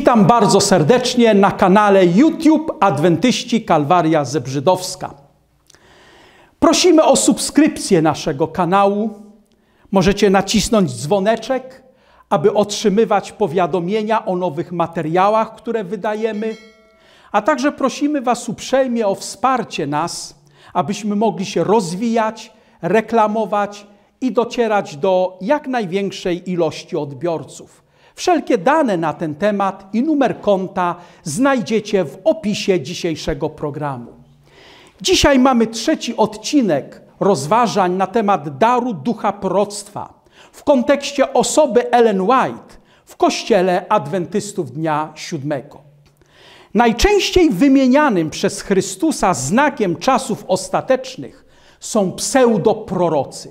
Witam bardzo serdecznie na kanale YouTube Adwentyści Kalwaria Zebrzydowska. Prosimy o subskrypcję naszego kanału. Możecie nacisnąć dzwoneczek, aby otrzymywać powiadomienia o nowych materiałach, które wydajemy. A także prosimy Was uprzejmie o wsparcie nas, abyśmy mogli się rozwijać, reklamować i docierać do jak największej ilości odbiorców. Wszelkie dane na ten temat i numer konta znajdziecie w opisie dzisiejszego programu. Dzisiaj mamy trzeci odcinek rozważań na temat daru ducha proroctwa w kontekście osoby Ellen White w kościele adwentystów dnia siódmego. Najczęściej wymienianym przez Chrystusa znakiem czasów ostatecznych są pseudoprorocy.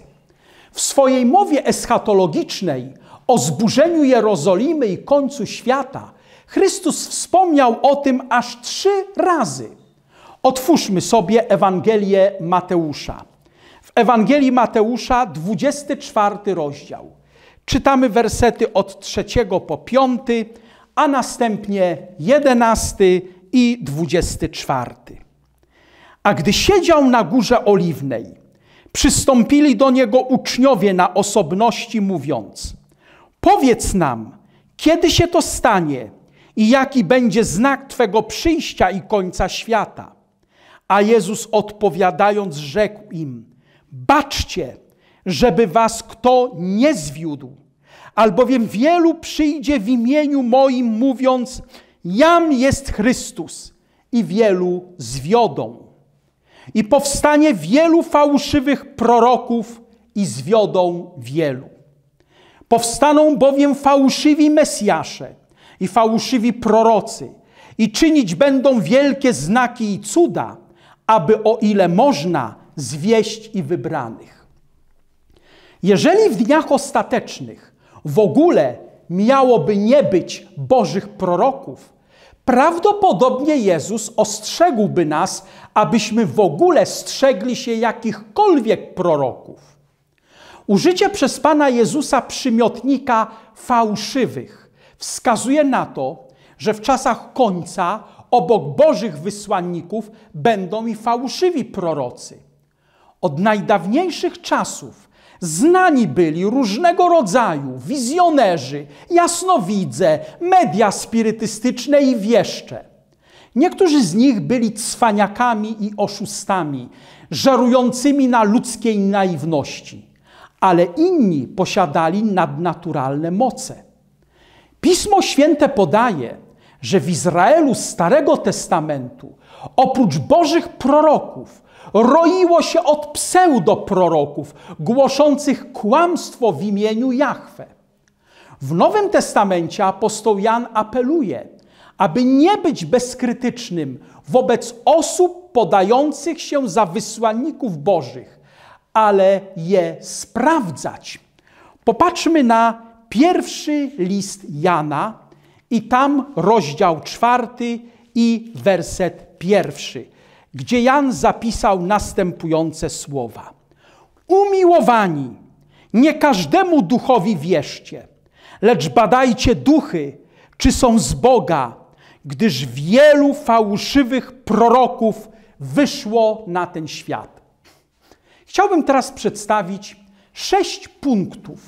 W swojej mowie eschatologicznej o zburzeniu Jerozolimy i końcu świata, Chrystus wspomniał o tym aż trzy razy. Otwórzmy sobie Ewangelię Mateusza. W Ewangelii Mateusza 24 rozdział. Czytamy wersety od 3 po 5, a następnie 11 i 24. A gdy siedział na górze oliwnej, przystąpili do niego uczniowie na osobności, mówiąc: Powiedz nam, kiedy się to stanie i jaki będzie znak Twego przyjścia i końca świata. A Jezus odpowiadając, rzekł im: Baczcie, żeby was kto nie zwiódł, albowiem wielu przyjdzie w imieniu moim, mówiąc: Jam jest Chrystus, i wielu zwiodą. I powstanie wielu fałszywych proroków i zwiodą wielu. Powstaną bowiem fałszywi Mesjasze i fałszywi prorocy i czynić będą wielkie znaki i cuda, aby o ile można zwieść i wybranych. Jeżeli w dniach ostatecznych w ogóle miałoby nie być Bożych proroków, prawdopodobnie Jezus ostrzegłby nas, abyśmy w ogóle strzegli się jakichkolwiek proroków. Użycie przez Pana Jezusa przymiotnika fałszywych wskazuje na to, że w czasach końca obok Bożych wysłanników będą i fałszywi prorocy. Od najdawniejszych czasów znani byli różnego rodzaju wizjonerzy, jasnowidze, media spirytystyczne i wieszcze. Niektórzy z nich byli cwaniakami i oszustami, żerującymi na ludzkiej naiwności ale inni posiadali nadnaturalne moce. Pismo Święte podaje, że w Izraelu Starego Testamentu oprócz bożych proroków roiło się od pseudoproroków głoszących kłamstwo w imieniu Jahwe. W Nowym Testamencie apostoł Jan apeluje, aby nie być bezkrytycznym wobec osób podających się za wysłanników bożych, ale je sprawdzać. Popatrzmy na pierwszy list Jana i tam rozdział czwarty i werset pierwszy, gdzie Jan zapisał następujące słowa. Umiłowani, nie każdemu duchowi wierzcie, lecz badajcie duchy, czy są z Boga, gdyż wielu fałszywych proroków wyszło na ten świat. Chciałbym teraz przedstawić sześć punktów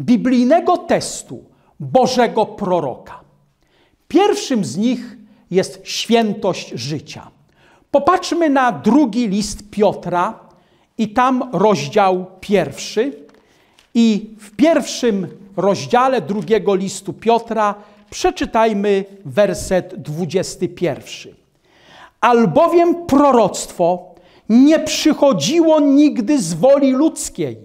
biblijnego testu Bożego proroka. Pierwszym z nich jest świętość życia. Popatrzmy na drugi list Piotra i tam rozdział pierwszy. I w pierwszym rozdziale drugiego listu Piotra przeczytajmy werset 21. Albowiem proroctwo nie przychodziło nigdy z woli ludzkiej,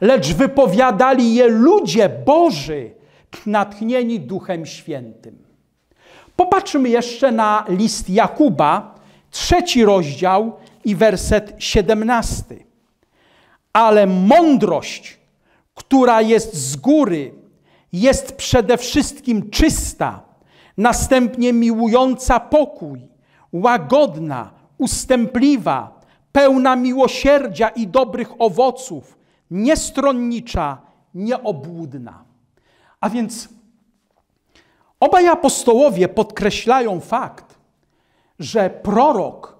lecz wypowiadali je ludzie Boży, natchnieni Duchem Świętym. Popatrzmy jeszcze na list Jakuba, trzeci rozdział i werset siedemnasty. Ale mądrość, która jest z góry, jest przede wszystkim czysta, następnie miłująca pokój, łagodna, ustępliwa, pełna miłosierdzia i dobrych owoców, niestronnicza, nieobłudna. A więc obaj apostołowie podkreślają fakt, że prorok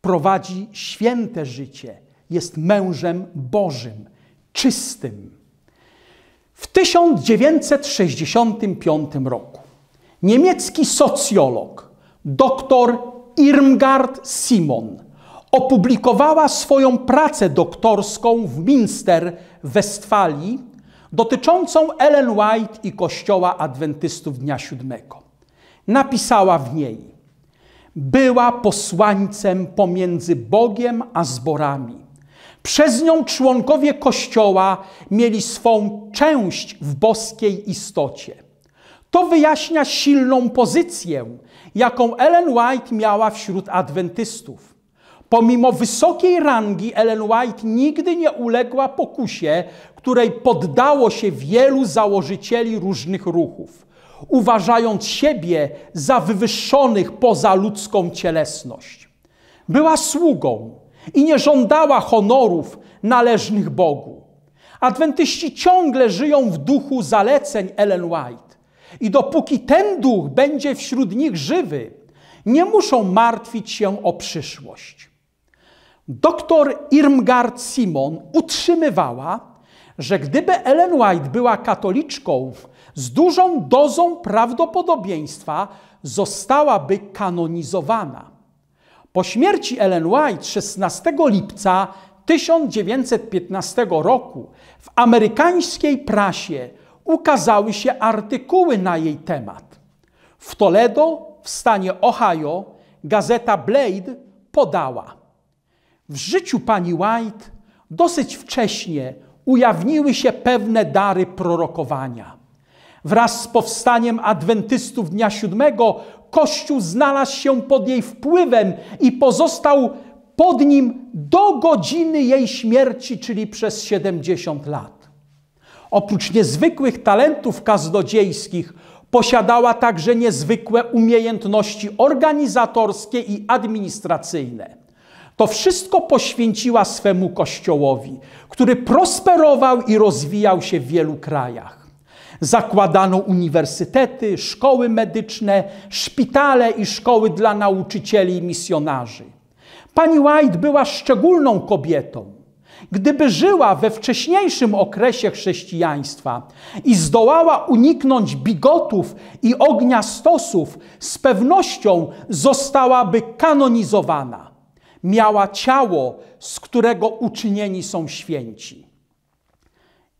prowadzi święte życie, jest mężem Bożym, czystym. W 1965 roku niemiecki socjolog dr Irmgard Simon opublikowała swoją pracę doktorską w Minster w Westfalii dotyczącą Ellen White i Kościoła Adwentystów Dnia Siódmego. Napisała w niej: Była posłańcem pomiędzy Bogiem a zborami. Przez nią członkowie Kościoła mieli swą część w boskiej istocie. To wyjaśnia silną pozycję, jaką Ellen White miała wśród adwentystów Pomimo wysokiej rangi Ellen White nigdy nie uległa pokusie, której poddało się wielu założycieli różnych ruchów, uważając siebie za wywyższonych poza ludzką cielesność. Była sługą i nie żądała honorów należnych Bogu. Adwentyści ciągle żyją w duchu zaleceń Ellen White. I dopóki ten duch będzie wśród nich żywy, nie muszą martwić się o przyszłość. Doktor Irmgard Simon utrzymywała, że gdyby Ellen White była katoliczką, z dużą dozą prawdopodobieństwa zostałaby kanonizowana. Po śmierci Ellen White 16 lipca 1915 roku w amerykańskiej prasie ukazały się artykuły na jej temat. W Toledo w stanie Ohio gazeta Blade podała – w życiu pani White dosyć wcześnie ujawniły się pewne dary prorokowania. Wraz z powstaniem adwentystów dnia siódmego Kościół znalazł się pod jej wpływem i pozostał pod nim do godziny jej śmierci, czyli przez 70 lat. Oprócz niezwykłych talentów kazdodziejskich, posiadała także niezwykłe umiejętności organizatorskie i administracyjne to wszystko poświęciła swemu kościołowi, który prosperował i rozwijał się w wielu krajach. Zakładano uniwersytety, szkoły medyczne, szpitale i szkoły dla nauczycieli i misjonarzy. Pani White była szczególną kobietą. Gdyby żyła we wcześniejszym okresie chrześcijaństwa i zdołała uniknąć bigotów i ognia stosów, z pewnością zostałaby kanonizowana miała ciało, z którego uczynieni są święci.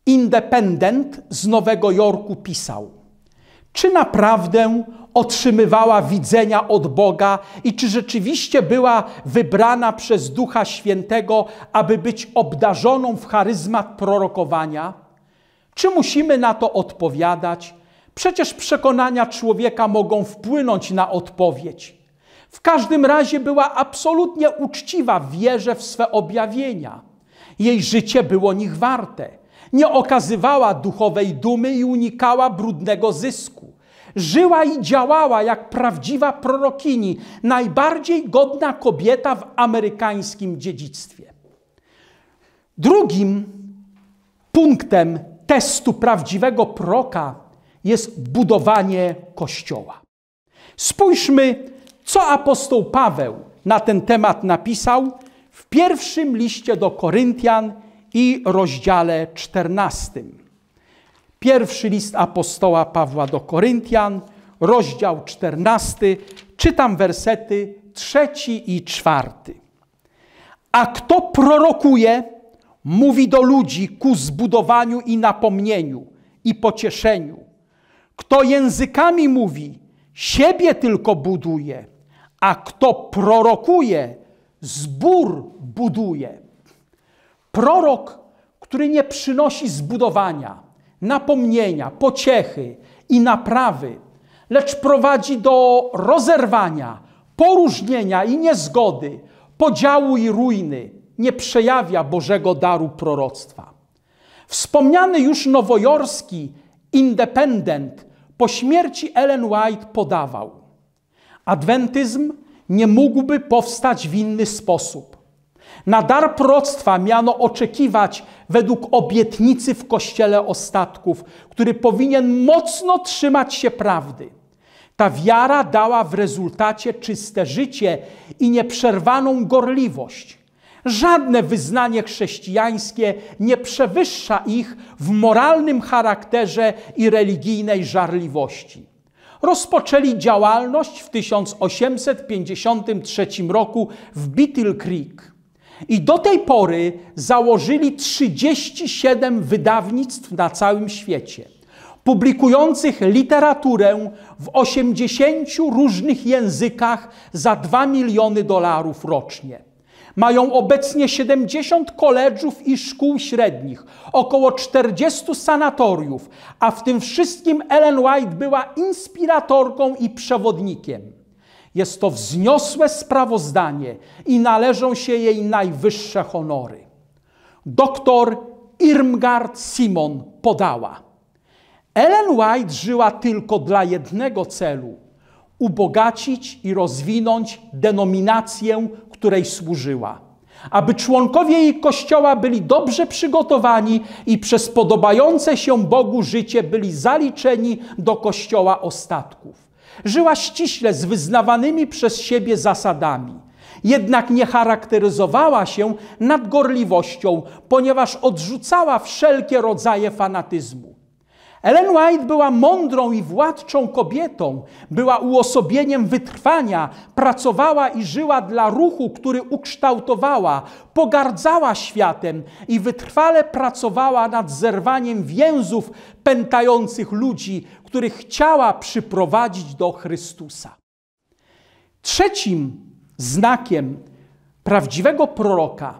Independent z Nowego Jorku pisał: Czy naprawdę otrzymywała widzenia od Boga i czy rzeczywiście była wybrana przez Ducha Świętego, aby być obdarzoną w charyzmat prorokowania? Czy musimy na to odpowiadać? Przecież przekonania człowieka mogą wpłynąć na odpowiedź. W każdym razie była absolutnie uczciwa w wierze w swe objawienia. Jej życie było nich warte. Nie okazywała duchowej dumy i unikała brudnego zysku. Żyła i działała jak prawdziwa prorokini, najbardziej godna kobieta w amerykańskim dziedzictwie. Drugim punktem testu prawdziwego proka jest budowanie kościoła. Spójrzmy co apostoł Paweł na ten temat napisał w pierwszym liście do Koryntian i rozdziale 14. Pierwszy list apostoła Pawła do Koryntian, rozdział 14, czytam wersety trzeci i czwarty. A kto prorokuje, mówi do ludzi ku zbudowaniu i napomnieniu i pocieszeniu. Kto językami mówi, siebie tylko buduje a kto prorokuje, zbór buduje. Prorok, który nie przynosi zbudowania, napomnienia, pociechy i naprawy, lecz prowadzi do rozerwania, poróżnienia i niezgody, podziału i ruiny, nie przejawia Bożego daru proroctwa. Wspomniany już nowojorski independent po śmierci Ellen White podawał – Adwentyzm nie mógłby powstać w inny sposób. Na dar proctwa miano oczekiwać według obietnicy w kościele ostatków, który powinien mocno trzymać się prawdy. Ta wiara dała w rezultacie czyste życie i nieprzerwaną gorliwość. Żadne wyznanie chrześcijańskie nie przewyższa ich w moralnym charakterze i religijnej żarliwości rozpoczęli działalność w 1853 roku w Beetle Creek. I do tej pory założyli 37 wydawnictw na całym świecie, publikujących literaturę w 80 różnych językach za 2 miliony dolarów rocznie. Mają obecnie 70 koledżów i szkół średnich, około 40 sanatoriów, a w tym wszystkim Ellen White była inspiratorką i przewodnikiem. Jest to wzniosłe sprawozdanie i należą się jej najwyższe honory. Doktor Irmgard Simon podała. Ellen White żyła tylko dla jednego celu – ubogacić i rozwinąć denominację której służyła, aby członkowie jej kościoła byli dobrze przygotowani i przez podobające się Bogu życie byli zaliczeni do kościoła ostatków. Żyła ściśle z wyznawanymi przez siebie zasadami. Jednak nie charakteryzowała się nadgorliwością, ponieważ odrzucała wszelkie rodzaje fanatyzmu. Ellen White była mądrą i władczą kobietą, była uosobieniem wytrwania, pracowała i żyła dla ruchu, który ukształtowała, pogardzała światem i wytrwale pracowała nad zerwaniem więzów pętających ludzi, których chciała przyprowadzić do Chrystusa. Trzecim znakiem prawdziwego proroka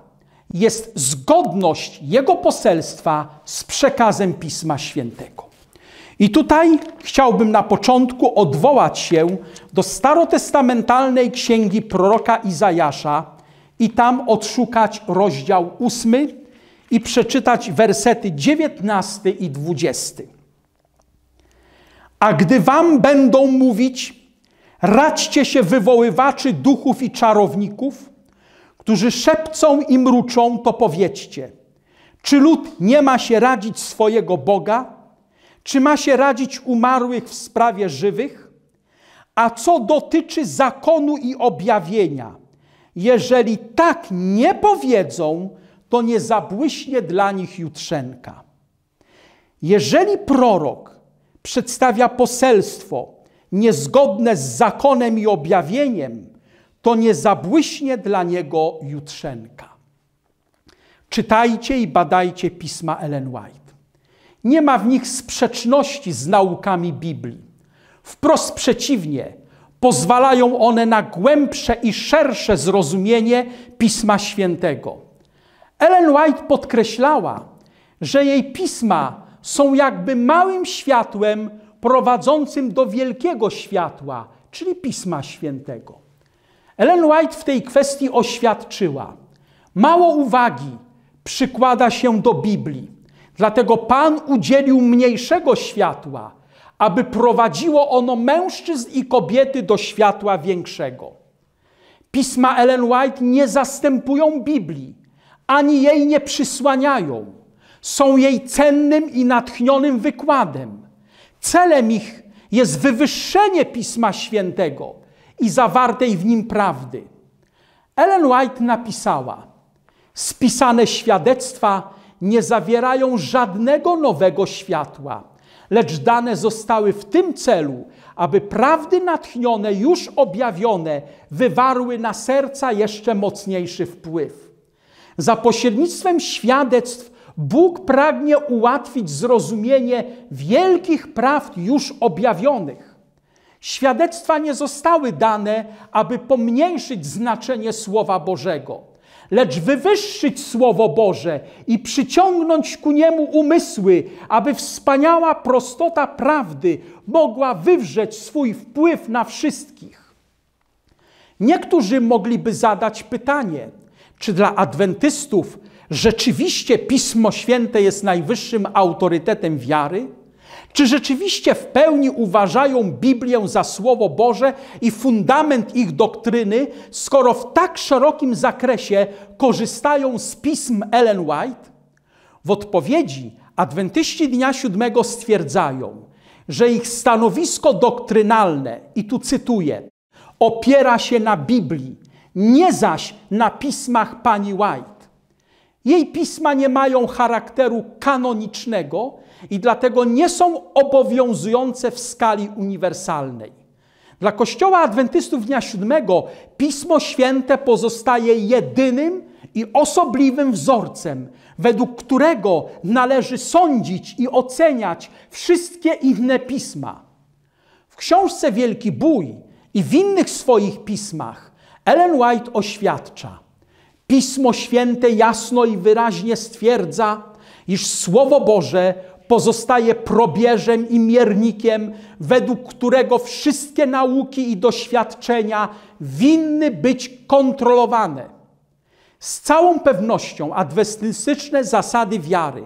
jest zgodność jego poselstwa z przekazem Pisma Świętego. I tutaj chciałbym na początku odwołać się do starotestamentalnej księgi proroka Izajasza i tam odszukać rozdział ósmy i przeczytać wersety 19 i 20. A gdy wam będą mówić, radźcie się wywoływaczy duchów i czarowników, którzy szepcą i mruczą, to powiedzcie, czy lud nie ma się radzić swojego Boga, czy ma się radzić umarłych w sprawie żywych? A co dotyczy zakonu i objawienia? Jeżeli tak nie powiedzą, to nie zabłyśnie dla nich jutrzenka. Jeżeli prorok przedstawia poselstwo niezgodne z zakonem i objawieniem, to nie zabłyśnie dla niego jutrzenka. Czytajcie i badajcie pisma Ellen White. Nie ma w nich sprzeczności z naukami Biblii. Wprost przeciwnie, pozwalają one na głębsze i szersze zrozumienie Pisma Świętego. Ellen White podkreślała, że jej pisma są jakby małym światłem prowadzącym do wielkiego światła, czyli Pisma Świętego. Ellen White w tej kwestii oświadczyła: Mało uwagi przykłada się do Biblii Dlatego Pan udzielił mniejszego światła, aby prowadziło ono mężczyzn i kobiety do światła większego. Pisma Ellen White nie zastępują Biblii, ani jej nie przysłaniają. Są jej cennym i natchnionym wykładem. Celem ich jest wywyższenie Pisma Świętego i zawartej w nim prawdy. Ellen White napisała: Spisane świadectwa nie zawierają żadnego nowego światła, lecz dane zostały w tym celu, aby prawdy natchnione, już objawione, wywarły na serca jeszcze mocniejszy wpływ. Za pośrednictwem świadectw Bóg pragnie ułatwić zrozumienie wielkich prawd już objawionych. Świadectwa nie zostały dane, aby pomniejszyć znaczenie Słowa Bożego lecz wywyższyć Słowo Boże i przyciągnąć ku niemu umysły, aby wspaniała prostota prawdy mogła wywrzeć swój wpływ na wszystkich. Niektórzy mogliby zadać pytanie, czy dla adwentystów rzeczywiście Pismo Święte jest najwyższym autorytetem wiary? Czy rzeczywiście w pełni uważają Biblię za Słowo Boże i fundament ich doktryny, skoro w tak szerokim zakresie korzystają z pism Ellen White? W odpowiedzi adwentyści Dnia Siódmego stwierdzają, że ich stanowisko doktrynalne, i tu cytuję, opiera się na Biblii, nie zaś na pismach pani White. Jej pisma nie mają charakteru kanonicznego, i dlatego nie są obowiązujące w skali uniwersalnej. Dla Kościoła Adwentystów Dnia Siódmego Pismo Święte pozostaje jedynym i osobliwym wzorcem, według którego należy sądzić i oceniać wszystkie inne pisma. W książce Wielki Bój i w innych swoich pismach Ellen White oświadcza: Pismo Święte jasno i wyraźnie stwierdza, iż Słowo Boże pozostaje probierzem i miernikiem, według którego wszystkie nauki i doświadczenia winny być kontrolowane. Z całą pewnością adwestystyczne zasady wiary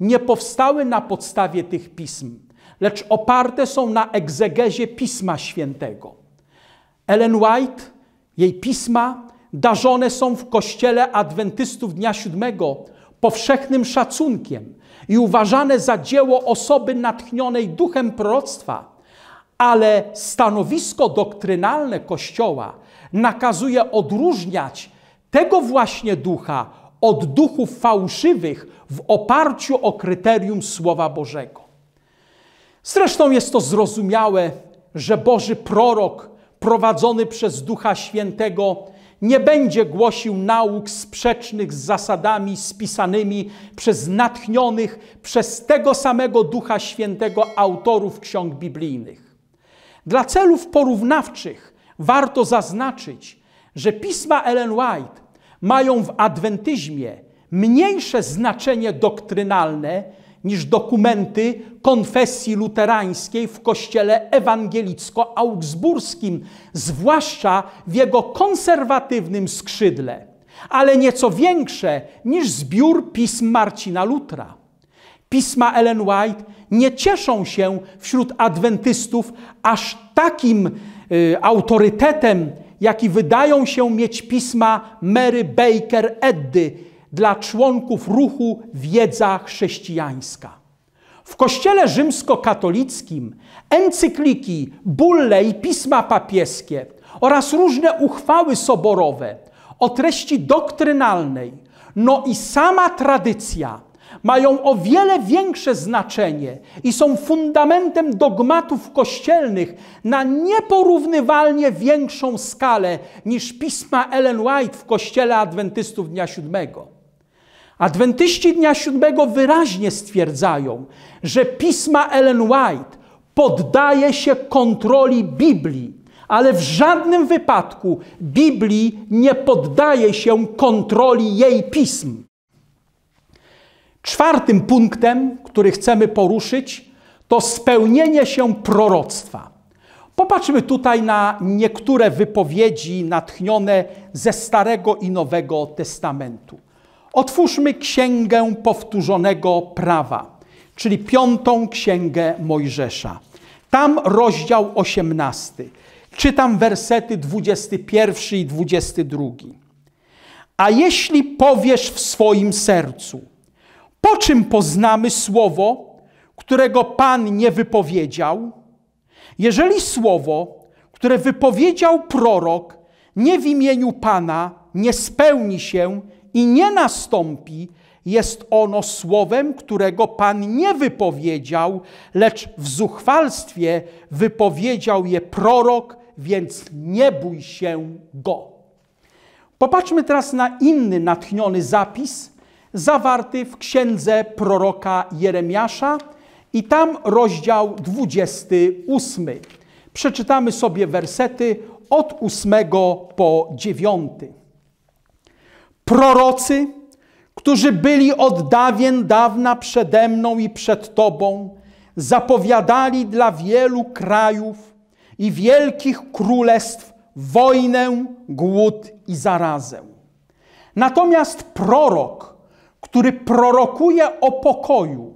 nie powstały na podstawie tych pism, lecz oparte są na egzegezie Pisma Świętego. Ellen White, jej pisma darzone są w Kościele Adwentystów Dnia Siódmego powszechnym szacunkiem i uważane za dzieło osoby natchnionej duchem proroctwa, ale stanowisko doktrynalne Kościoła nakazuje odróżniać tego właśnie ducha od duchów fałszywych w oparciu o kryterium Słowa Bożego. Zresztą jest to zrozumiałe, że Boży prorok prowadzony przez Ducha Świętego nie będzie głosił nauk sprzecznych z zasadami spisanymi przez natchnionych przez tego samego Ducha Świętego autorów ksiąg biblijnych. Dla celów porównawczych warto zaznaczyć, że pisma Ellen White mają w adwentyzmie mniejsze znaczenie doktrynalne niż dokumenty konfesji luterańskiej w kościele ewangelicko-augsburskim, zwłaszcza w jego konserwatywnym skrzydle, ale nieco większe niż zbiór pism Marcina Lutra. Pisma Ellen White nie cieszą się wśród adwentystów aż takim y, autorytetem, jaki wydają się mieć pisma Mary Baker Eddy, dla członków ruchu Wiedza Chrześcijańska. W Kościele rzymskokatolickim encykliki, bulle i pisma papieskie oraz różne uchwały soborowe o treści doktrynalnej, no i sama tradycja mają o wiele większe znaczenie i są fundamentem dogmatów kościelnych na nieporównywalnie większą skalę niż pisma Ellen White w Kościele Adwentystów Dnia Siódmego. Adwentyści Dnia Siódmego wyraźnie stwierdzają, że pisma Ellen White poddaje się kontroli Biblii, ale w żadnym wypadku Biblii nie poddaje się kontroli jej pism. Czwartym punktem, który chcemy poruszyć, to spełnienie się proroctwa. Popatrzmy tutaj na niektóre wypowiedzi natchnione ze Starego i Nowego Testamentu. Otwórzmy Księgę Powtórzonego Prawa, czyli piątą Księgę Mojżesza. Tam rozdział 18. Czytam wersety 21 i 22. A jeśli powiesz w swoim sercu, po czym poznamy słowo, którego Pan nie wypowiedział? Jeżeli słowo, które wypowiedział prorok, nie w imieniu Pana, nie spełni się, i nie nastąpi, jest ono słowem, którego Pan nie wypowiedział, lecz w zuchwalstwie wypowiedział je prorok, więc nie bój się go. Popatrzmy teraz na inny natchniony zapis, zawarty w księdze proroka Jeremiasza i tam rozdział 28. Przeczytamy sobie wersety od 8 po 9 prorocy, którzy byli od dawien dawna przede mną i przed Tobą, zapowiadali dla wielu krajów i wielkich królestw wojnę, głód i zarazę. Natomiast prorok, który prorokuje o pokoju,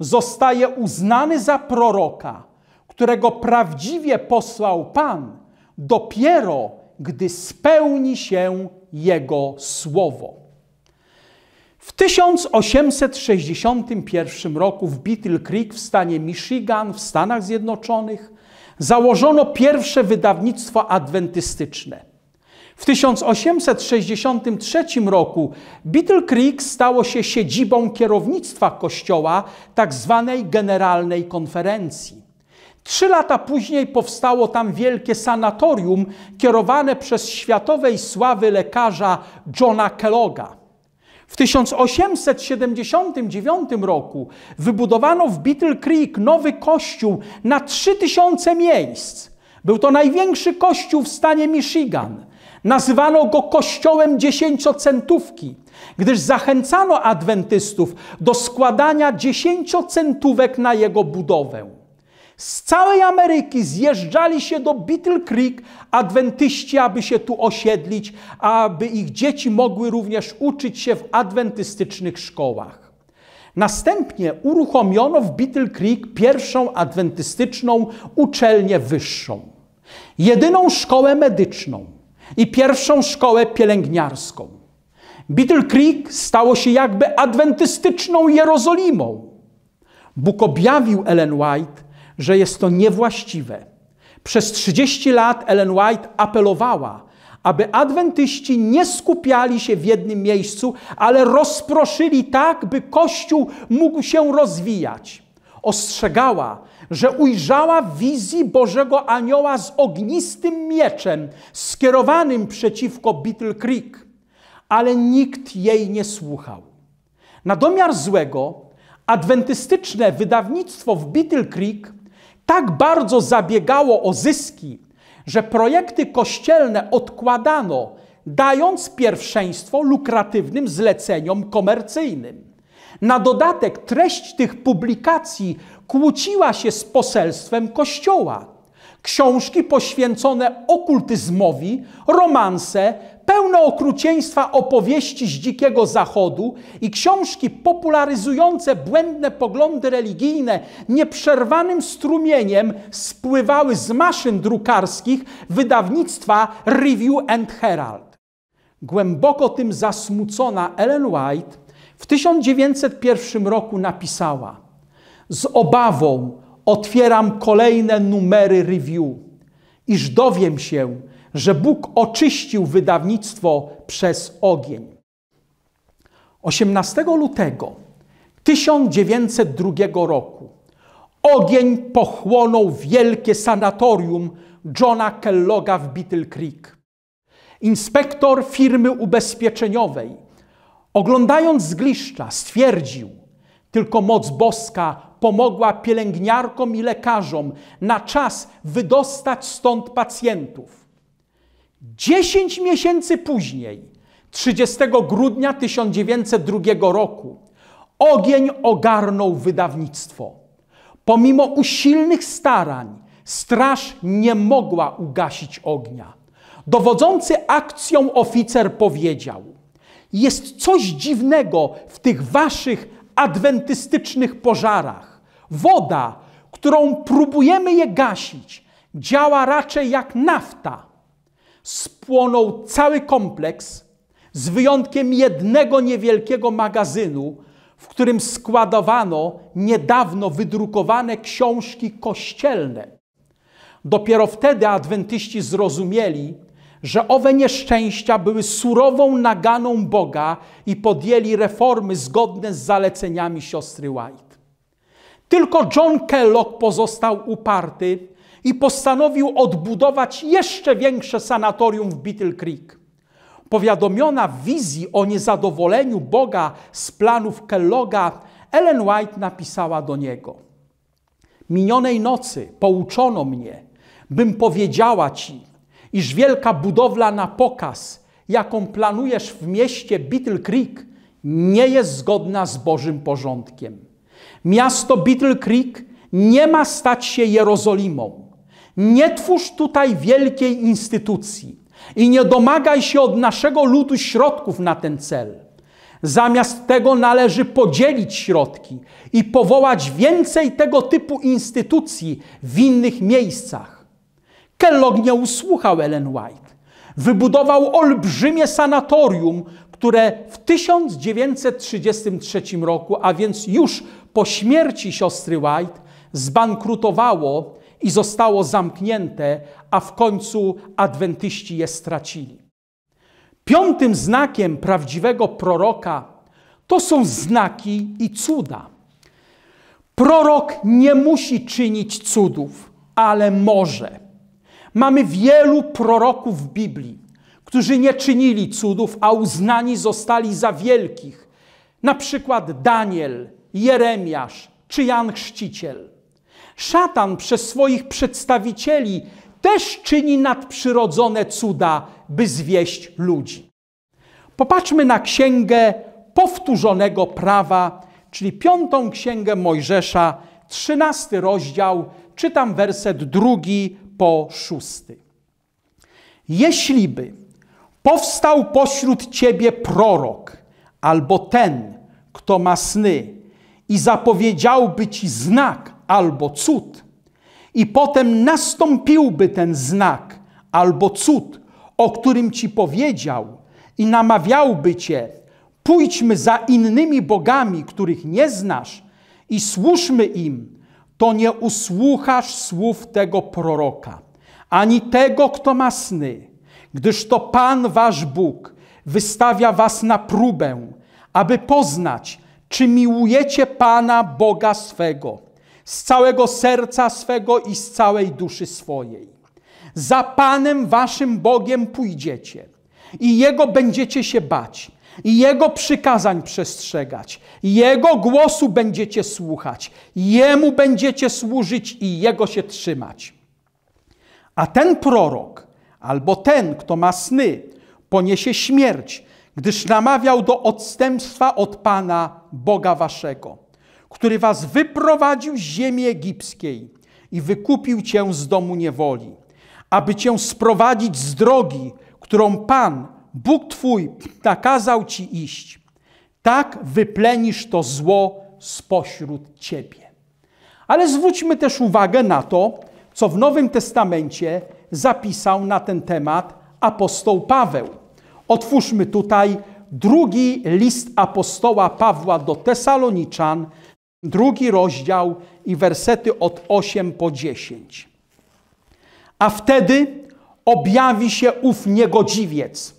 zostaje uznany za proroka, którego prawdziwie posłał Pan, dopiero gdy spełni się jego słowo. W 1861 roku w Beetle Creek w stanie Michigan w Stanach Zjednoczonych założono pierwsze wydawnictwo adwentystyczne. W 1863 roku Beetle Creek stało się siedzibą kierownictwa kościoła tak zwanej Generalnej Konferencji. Trzy lata później powstało tam wielkie sanatorium kierowane przez światowej sławy lekarza Johna Kelloga. W 1879 roku wybudowano w Beetle Creek nowy kościół na 3000 miejsc. Był to największy kościół w stanie Michigan. Nazywano go kościołem dziesięciocentówki, gdyż zachęcano adwentystów do składania dziesięciocentówek na jego budowę. Z całej Ameryki zjeżdżali się do Beetle Creek adwentyści, aby się tu osiedlić, aby ich dzieci mogły również uczyć się w adwentystycznych szkołach. Następnie uruchomiono w Beetle Creek pierwszą adwentystyczną uczelnię wyższą, jedyną szkołę medyczną i pierwszą szkołę pielęgniarską. Beetle Creek stało się jakby adwentystyczną Jerozolimą. Bóg objawił Ellen White, że jest to niewłaściwe. Przez 30 lat Ellen White apelowała, aby adwentyści nie skupiali się w jednym miejscu, ale rozproszyli tak, by Kościół mógł się rozwijać. Ostrzegała, że ujrzała wizji Bożego Anioła z ognistym mieczem skierowanym przeciwko Beetle Creek, ale nikt jej nie słuchał. Na domiar złego, adwentystyczne wydawnictwo w Beetle Creek tak bardzo zabiegało o zyski, że projekty kościelne odkładano, dając pierwszeństwo lukratywnym zleceniom komercyjnym. Na dodatek treść tych publikacji kłóciła się z poselstwem Kościoła. Książki poświęcone okultyzmowi, romanse, Pełno okrucieństwa opowieści z Dzikiego Zachodu i książki popularyzujące błędne poglądy religijne nieprzerwanym strumieniem spływały z maszyn drukarskich wydawnictwa Review and Herald. Głęboko tym zasmucona Ellen White w 1901 roku napisała: Z obawą otwieram kolejne numery review, iż dowiem się, że Bóg oczyścił wydawnictwo przez ogień. 18 lutego 1902 roku ogień pochłonął wielkie sanatorium Johna Kelloga w Beetle Creek. Inspektor firmy ubezpieczeniowej, oglądając zgliszcza, stwierdził, tylko moc boska pomogła pielęgniarkom i lekarzom na czas wydostać stąd pacjentów. 10 miesięcy później, 30 grudnia 1902 roku, ogień ogarnął wydawnictwo. Pomimo usilnych starań, straż nie mogła ugasić ognia. Dowodzący akcją oficer powiedział: Jest coś dziwnego w tych waszych adwentystycznych pożarach. Woda, którą próbujemy je gasić, działa raczej jak nafta spłonął cały kompleks, z wyjątkiem jednego niewielkiego magazynu, w którym składowano niedawno wydrukowane książki kościelne. Dopiero wtedy adwentyści zrozumieli, że owe nieszczęścia były surową naganą Boga i podjęli reformy zgodne z zaleceniami siostry White. Tylko John Kellogg pozostał uparty i postanowił odbudować jeszcze większe sanatorium w Beetle Creek. Powiadomiona w wizji o niezadowoleniu Boga z planów Kelloga, Ellen White napisała do niego: Minionej nocy pouczono mnie, bym powiedziała ci, iż wielka budowla na pokaz, jaką planujesz w mieście Beetle Creek, nie jest zgodna z Bożym porządkiem. Miasto Beetle Creek nie ma stać się Jerozolimą. Nie twórz tutaj wielkiej instytucji i nie domagaj się od naszego ludu środków na ten cel. Zamiast tego należy podzielić środki i powołać więcej tego typu instytucji w innych miejscach. Kellogg nie usłuchał Ellen White. Wybudował olbrzymie sanatorium, które w 1933 roku, a więc już po śmierci siostry White, zbankrutowało i zostało zamknięte, a w końcu adwentyści je stracili. Piątym znakiem prawdziwego proroka to są znaki i cuda. Prorok nie musi czynić cudów, ale może. Mamy wielu proroków w Biblii, którzy nie czynili cudów, a uznani zostali za wielkich. Na przykład Daniel, Jeremiasz czy Jan Chrzciciel. Szatan przez swoich przedstawicieli też czyni nadprzyrodzone cuda, by zwieść ludzi. Popatrzmy na księgę powtórzonego prawa, czyli piątą księgę Mojżesza, trzynasty rozdział, czytam werset drugi po szósty. Jeśliby powstał pośród ciebie prorok albo ten, kto ma sny i zapowiedziałby ci znak albo cud. I potem nastąpiłby ten znak albo cud, o którym ci powiedział i namawiałby cię, pójdźmy za innymi bogami, których nie znasz i słuszmy im, to nie usłuchasz słów tego proroka, ani tego, kto ma sny, gdyż to Pan wasz Bóg wystawia was na próbę, aby poznać, czy miłujecie Pana Boga swego z całego serca swego i z całej duszy swojej. Za Panem waszym Bogiem pójdziecie i Jego będziecie się bać, i Jego przykazań przestrzegać, Jego głosu będziecie słuchać, Jemu będziecie służyć i Jego się trzymać. A ten prorok, albo ten, kto ma sny, poniesie śmierć, gdyż namawiał do odstępstwa od Pana Boga waszego który was wyprowadził z ziemi egipskiej i wykupił cię z domu niewoli, aby cię sprowadzić z drogi, którą Pan, Bóg Twój, nakazał ci iść. Tak wyplenisz to zło spośród ciebie. Ale zwróćmy też uwagę na to, co w Nowym Testamencie zapisał na ten temat apostoł Paweł. Otwórzmy tutaj drugi list apostoła Pawła do Tesaloniczan, Drugi rozdział i wersety od 8 po 10. A wtedy objawi się ów niegodziwiec,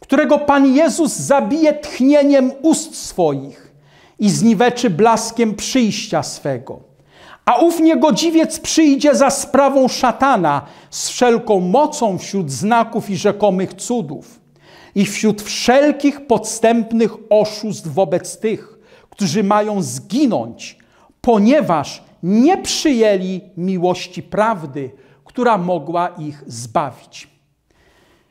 którego Pan Jezus zabije tchnieniem ust swoich i zniweczy blaskiem przyjścia swego. A ów niegodziwiec przyjdzie za sprawą szatana z wszelką mocą wśród znaków i rzekomych cudów i wśród wszelkich podstępnych oszustw wobec tych, którzy mają zginąć, ponieważ nie przyjęli miłości prawdy, która mogła ich zbawić.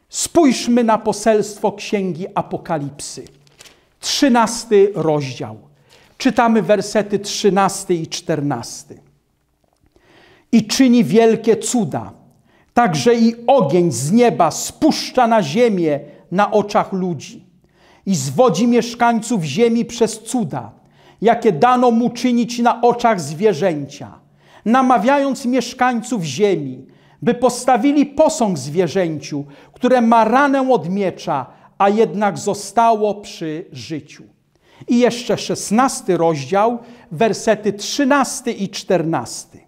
Spójrzmy na poselstwo Księgi Apokalipsy, 13 rozdział. Czytamy wersety 13 i 14. I czyni wielkie cuda, także i ogień z nieba spuszcza na ziemię na oczach ludzi i zwodzi mieszkańców ziemi przez cuda, jakie dano mu czynić na oczach zwierzęcia, namawiając mieszkańców ziemi, by postawili posąg zwierzęciu, które ma ranę od miecza, a jednak zostało przy życiu. I jeszcze szesnasty rozdział, wersety trzynasty i czternasty.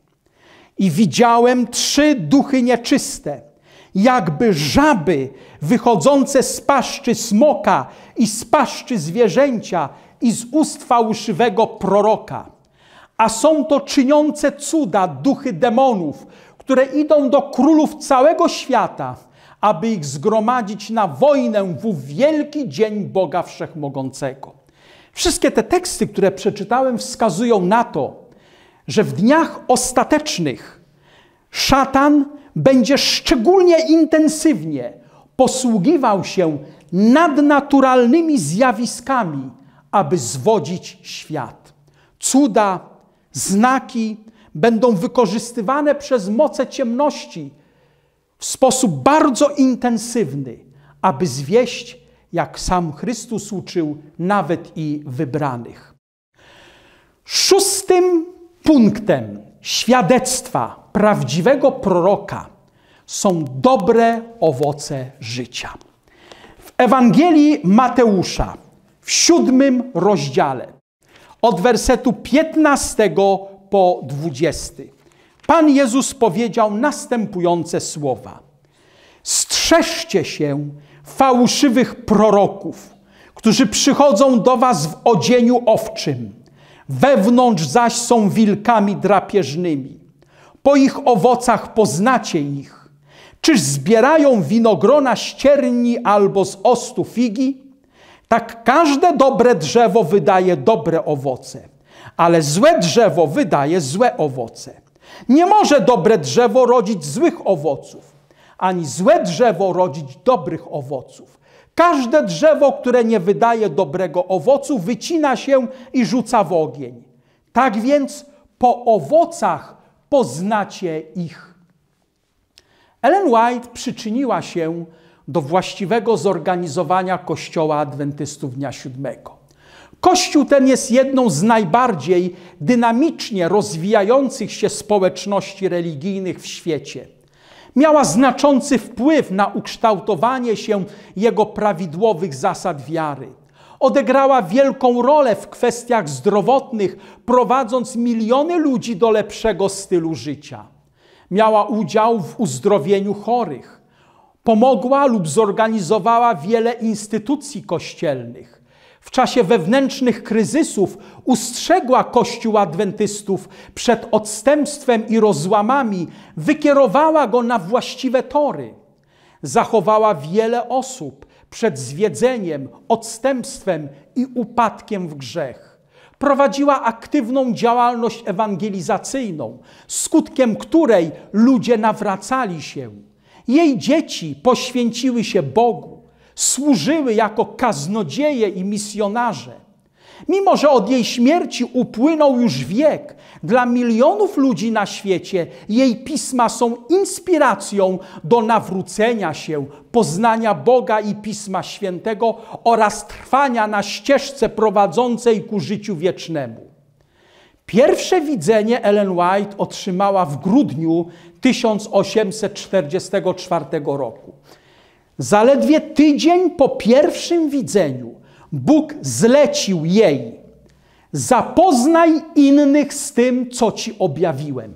I widziałem trzy duchy nieczyste – jakby żaby wychodzące z paszczy smoka i z paszczy zwierzęcia i z ust fałszywego proroka. A są to czyniące cuda duchy demonów, które idą do królów całego świata, aby ich zgromadzić na wojnę w wielki dzień Boga Wszechmogącego. Wszystkie te teksty, które przeczytałem, wskazują na to, że w dniach ostatecznych szatan będzie szczególnie intensywnie posługiwał się nadnaturalnymi zjawiskami, aby zwodzić świat. Cuda, znaki będą wykorzystywane przez moce ciemności w sposób bardzo intensywny, aby zwieść, jak sam Chrystus uczył, nawet i wybranych. Szóstym punktem świadectwa prawdziwego proroka są dobre owoce życia. W Ewangelii Mateusza w siódmym rozdziale od wersetu 15 po 20 Pan Jezus powiedział następujące słowa: Strzeżcie się fałszywych proroków, którzy przychodzą do was w odzieniu owczym wewnątrz zaś są wilkami drapieżnymi. Po ich owocach poznacie ich. Czyż zbierają winogrona ścierni albo z ostu figi? Tak każde dobre drzewo wydaje dobre owoce, ale złe drzewo wydaje złe owoce. Nie może dobre drzewo rodzić złych owoców, ani złe drzewo rodzić dobrych owoców. Każde drzewo, które nie wydaje dobrego owocu, wycina się i rzuca w ogień. Tak więc po owocach poznacie ich. Ellen White przyczyniła się do właściwego zorganizowania Kościoła Adwentystów Dnia Siódmego. Kościół ten jest jedną z najbardziej dynamicznie rozwijających się społeczności religijnych w świecie miała znaczący wpływ na ukształtowanie się jego prawidłowych zasad wiary. Odegrała wielką rolę w kwestiach zdrowotnych, prowadząc miliony ludzi do lepszego stylu życia. Miała udział w uzdrowieniu chorych. Pomogła lub zorganizowała wiele instytucji kościelnych w czasie wewnętrznych kryzysów ustrzegła Kościół adwentystów przed odstępstwem i rozłamami, wykierowała go na właściwe tory. Zachowała wiele osób przed zwiedzeniem, odstępstwem i upadkiem w grzech. Prowadziła aktywną działalność ewangelizacyjną, skutkiem której ludzie nawracali się. Jej dzieci poświęciły się Bogu służyły jako kaznodzieje i misjonarze. Mimo, że od jej śmierci upłynął już wiek, dla milionów ludzi na świecie jej pisma są inspiracją do nawrócenia się, poznania Boga i Pisma Świętego oraz trwania na ścieżce prowadzącej ku życiu wiecznemu. Pierwsze widzenie Ellen White otrzymała w grudniu 1844 roku. Zaledwie tydzień po pierwszym widzeniu Bóg zlecił jej: Zapoznaj innych z tym, co ci objawiłem.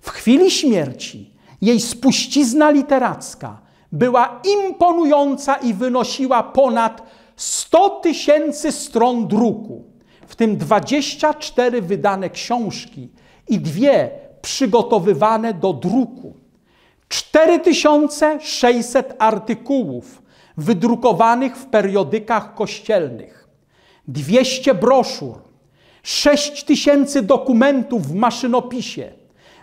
W chwili śmierci jej spuścizna literacka była imponująca i wynosiła ponad 100 tysięcy stron druku, w tym 24 wydane książki i dwie przygotowywane do druku. 4600 artykułów wydrukowanych w periodykach kościelnych, 200 broszur, 6000 dokumentów w maszynopisie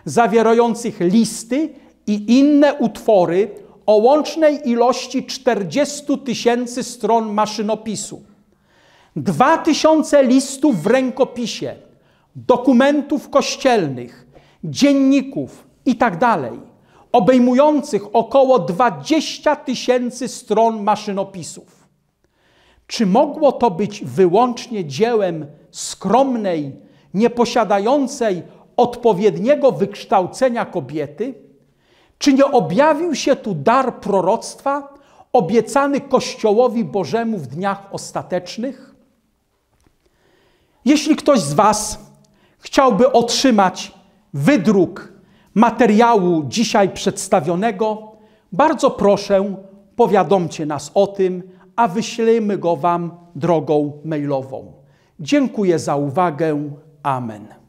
zawierających listy i inne utwory o łącznej ilości 40 tysięcy stron maszynopisu, 2000 listów w rękopisie, dokumentów kościelnych, dzienników itd. Tak obejmujących około 20 tysięcy stron maszynopisów. Czy mogło to być wyłącznie dziełem skromnej, nieposiadającej odpowiedniego wykształcenia kobiety? Czy nie objawił się tu dar proroctwa obiecany Kościołowi Bożemu w dniach ostatecznych? Jeśli ktoś z Was chciałby otrzymać wydruk materiału dzisiaj przedstawionego, bardzo proszę, powiadomcie nas o tym, a wyślemy go Wam drogą mailową. Dziękuję za uwagę. Amen.